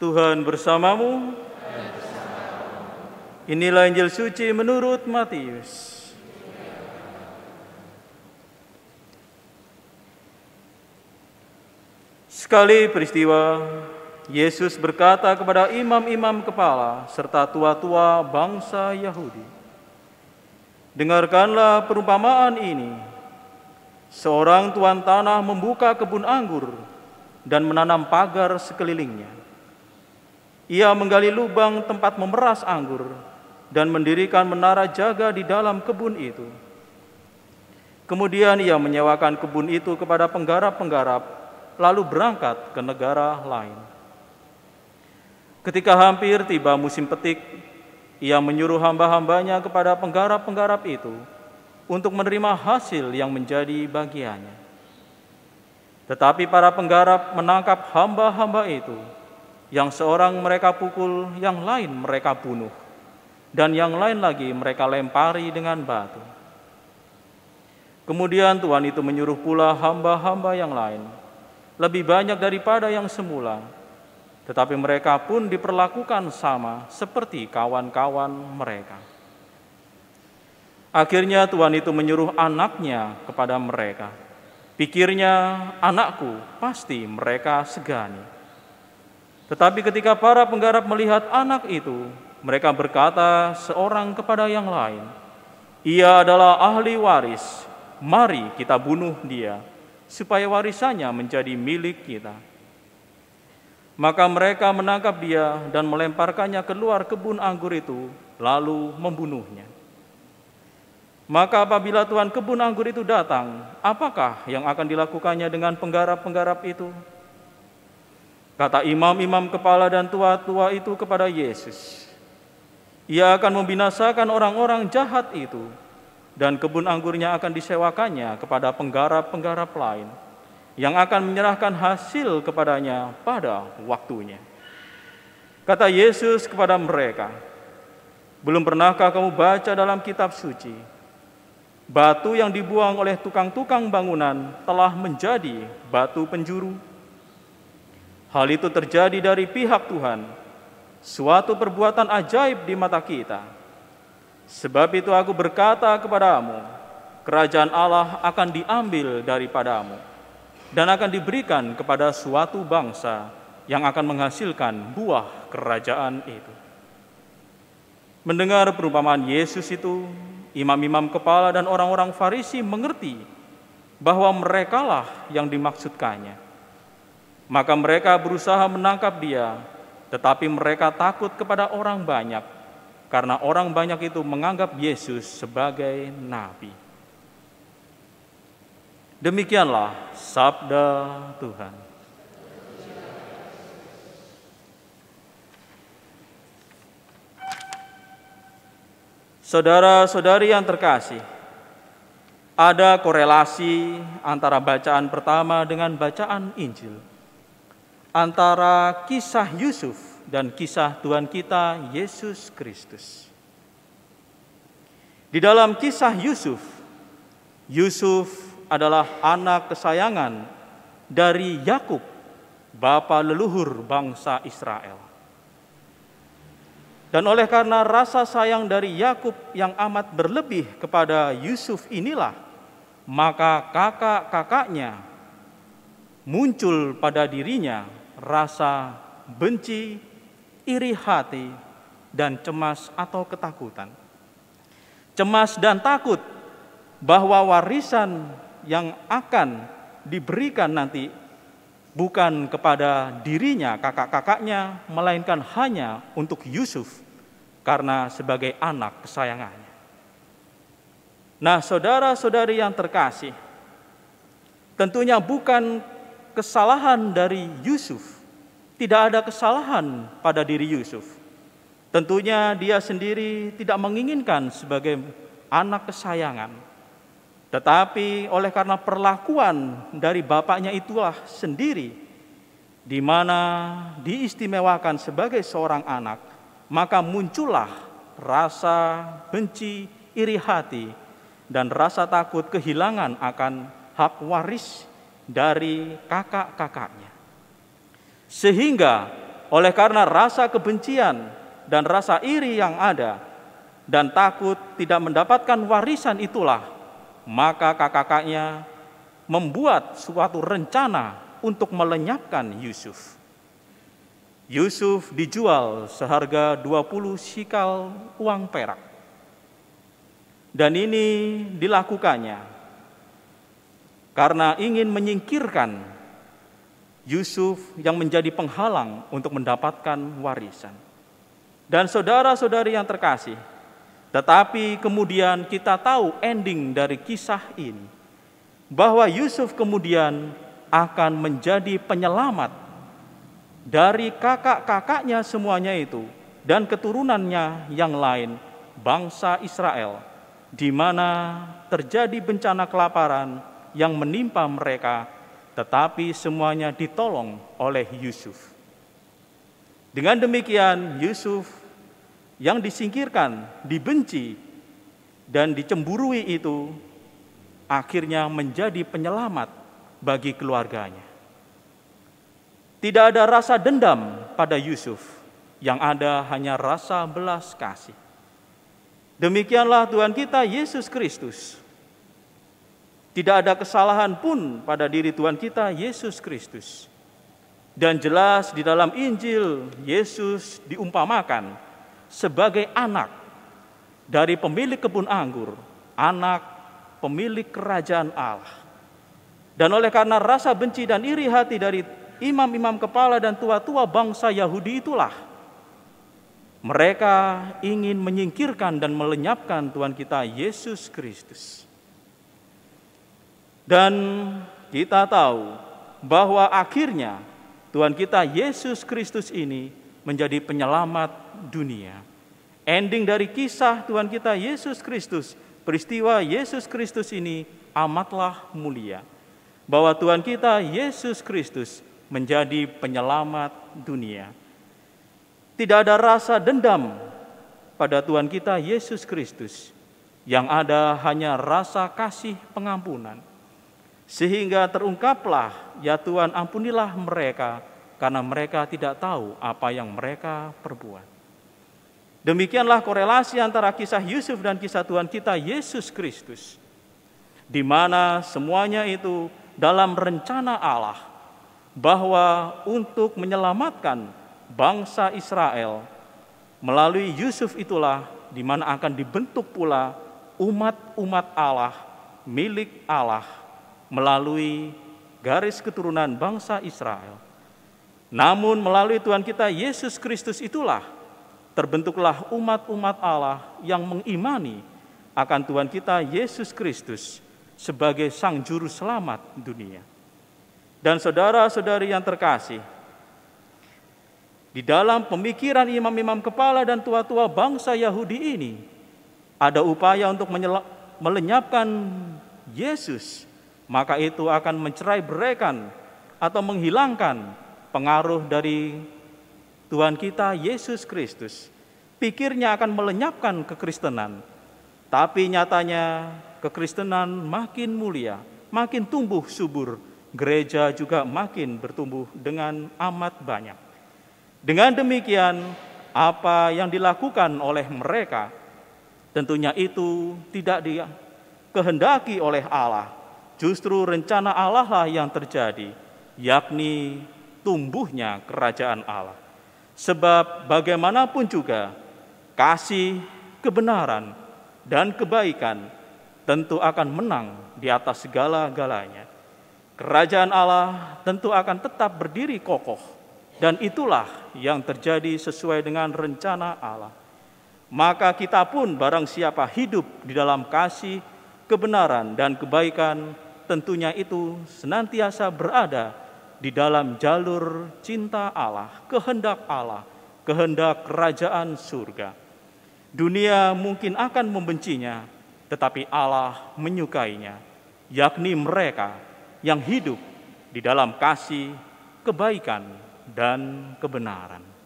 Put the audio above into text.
Tuhan bersamamu. Inilah Injil suci menurut Matius. Sekali peristiwa, Yesus berkata kepada imam-imam kepala serta tua-tua bangsa Yahudi, "Dengarkanlah perumpamaan ini: seorang tuan tanah membuka kebun anggur dan menanam pagar sekelilingnya. Ia menggali lubang tempat memeras anggur dan mendirikan menara jaga di dalam kebun itu. Kemudian ia menyewakan kebun itu kepada penggarap-penggarap, lalu berangkat ke negara lain. Ketika hampir tiba musim petik, ia menyuruh hamba-hambanya kepada penggarap-penggarap itu untuk menerima hasil yang menjadi bagiannya. Tetapi para penggarap menangkap hamba-hamba itu yang seorang mereka pukul, yang lain mereka bunuh. Dan yang lain lagi mereka lempari dengan batu. Kemudian Tuhan itu menyuruh pula hamba-hamba yang lain, lebih banyak daripada yang semula. Tetapi mereka pun diperlakukan sama seperti kawan-kawan mereka. Akhirnya Tuhan itu menyuruh anaknya kepada mereka. Pikirnya, anakku, pasti mereka segani tetapi ketika para penggarap melihat anak itu, mereka berkata seorang kepada yang lain, "Ia adalah ahli waris. Mari kita bunuh dia, supaya warisannya menjadi milik kita." Maka mereka menangkap dia dan melemparkannya keluar kebun anggur itu, lalu membunuhnya. Maka apabila Tuhan kebun anggur itu datang, apakah yang akan dilakukannya dengan penggarap-penggarap itu? Kata imam-imam kepala dan tua-tua itu kepada Yesus, "Ia akan membinasakan orang-orang jahat itu, dan kebun anggurnya akan disewakannya kepada penggarap-penggarap lain yang akan menyerahkan hasil kepadanya pada waktunya." Kata Yesus kepada mereka, "Belum pernahkah kamu baca dalam kitab suci?" Batu yang dibuang oleh tukang-tukang bangunan telah menjadi batu penjuru Hal itu terjadi dari pihak Tuhan, suatu perbuatan ajaib di mata kita. Sebab itu aku berkata kepadamu, kerajaan Allah akan diambil daripadamu dan akan diberikan kepada suatu bangsa yang akan menghasilkan buah kerajaan itu. Mendengar perumpamaan Yesus itu, imam-imam kepala dan orang-orang Farisi mengerti bahwa merekalah yang dimaksudkannya maka mereka berusaha menangkap dia, tetapi mereka takut kepada orang banyak, karena orang banyak itu menganggap Yesus sebagai nabi. Demikianlah sabda Tuhan. Saudara-saudari yang terkasih, ada korelasi antara bacaan pertama dengan bacaan Injil antara kisah Yusuf dan kisah Tuhan kita Yesus Kristus. Di dalam kisah Yusuf, Yusuf adalah anak kesayangan dari Yakub, bapa leluhur bangsa Israel. Dan oleh karena rasa sayang dari Yakub yang amat berlebih kepada Yusuf inilah, maka kakak-kakaknya muncul pada dirinya rasa benci, iri hati, dan cemas atau ketakutan. Cemas dan takut bahwa warisan yang akan diberikan nanti bukan kepada dirinya, kakak-kakaknya, melainkan hanya untuk Yusuf karena sebagai anak kesayangannya. Nah, saudara-saudari yang terkasih, tentunya bukan kesalahan dari Yusuf tidak ada kesalahan pada diri Yusuf. Tentunya dia sendiri tidak menginginkan sebagai anak kesayangan. Tetapi oleh karena perlakuan dari bapaknya itulah sendiri, di mana diistimewakan sebagai seorang anak, maka muncullah rasa benci, iri hati, dan rasa takut kehilangan akan hak waris dari kakak-kakaknya. Sehingga oleh karena rasa kebencian dan rasa iri yang ada dan takut tidak mendapatkan warisan itulah, maka kakak-kakaknya membuat suatu rencana untuk melenyapkan Yusuf. Yusuf dijual seharga 20 sikal uang perak. Dan ini dilakukannya karena ingin menyingkirkan Yusuf yang menjadi penghalang untuk mendapatkan warisan. Dan saudara-saudari yang terkasih, tetapi kemudian kita tahu ending dari kisah ini bahwa Yusuf kemudian akan menjadi penyelamat dari kakak-kakaknya semuanya itu dan keturunannya yang lain bangsa Israel di mana terjadi bencana kelaparan yang menimpa mereka tetapi semuanya ditolong oleh Yusuf. Dengan demikian, Yusuf yang disingkirkan, dibenci, dan dicemburui itu akhirnya menjadi penyelamat bagi keluarganya. Tidak ada rasa dendam pada Yusuf, yang ada hanya rasa belas kasih. Demikianlah Tuhan kita Yesus Kristus tidak ada kesalahan pun pada diri Tuhan kita, Yesus Kristus. Dan jelas di dalam Injil, Yesus diumpamakan sebagai anak dari pemilik kebun anggur, anak pemilik kerajaan Allah. Dan oleh karena rasa benci dan iri hati dari imam-imam kepala dan tua-tua bangsa Yahudi itulah, mereka ingin menyingkirkan dan melenyapkan Tuhan kita Yesus Kristus. Dan kita tahu bahwa akhirnya Tuhan kita Yesus Kristus ini menjadi penyelamat dunia. Ending dari kisah Tuhan kita Yesus Kristus, peristiwa Yesus Kristus ini amatlah mulia. Bahwa Tuhan kita Yesus Kristus menjadi penyelamat dunia. Tidak ada rasa dendam pada Tuhan kita Yesus Kristus. Yang ada hanya rasa kasih pengampunan sehingga terungkaplah, ya Tuhan ampunilah mereka, karena mereka tidak tahu apa yang mereka perbuat. Demikianlah korelasi antara kisah Yusuf dan kisah Tuhan kita Yesus Kristus. Di mana semuanya itu dalam rencana Allah bahwa untuk menyelamatkan bangsa Israel melalui Yusuf itulah di mana akan dibentuk pula umat-umat Allah milik Allah melalui garis keturunan bangsa Israel. Namun melalui Tuhan kita Yesus Kristus itulah terbentuklah umat-umat Allah yang mengimani akan Tuhan kita Yesus Kristus sebagai sang juru selamat dunia. Dan saudara-saudari yang terkasih, di dalam pemikiran imam-imam kepala dan tua-tua bangsa Yahudi ini, ada upaya untuk melenyapkan Yesus maka itu akan mencerai berikan atau menghilangkan pengaruh dari Tuhan kita Yesus Kristus. Pikirnya akan melenyapkan kekristenan, tapi nyatanya kekristenan makin mulia, makin tumbuh subur, gereja juga makin bertumbuh dengan amat banyak. Dengan demikian, apa yang dilakukan oleh mereka tentunya itu tidak dikehendaki oleh Allah, justru rencana Allah lah yang terjadi, yakni tumbuhnya kerajaan Allah. Sebab bagaimanapun juga, kasih, kebenaran, dan kebaikan tentu akan menang di atas segala-galanya. Kerajaan Allah tentu akan tetap berdiri kokoh, dan itulah yang terjadi sesuai dengan rencana Allah. Maka kita pun, barang siapa hidup di dalam kasih, kebenaran, dan kebaikan, tentunya itu senantiasa berada di dalam jalur cinta Allah, kehendak Allah, kehendak kerajaan surga. Dunia mungkin akan membencinya, tetapi Allah menyukainya, yakni mereka yang hidup di dalam kasih, kebaikan, dan kebenaran.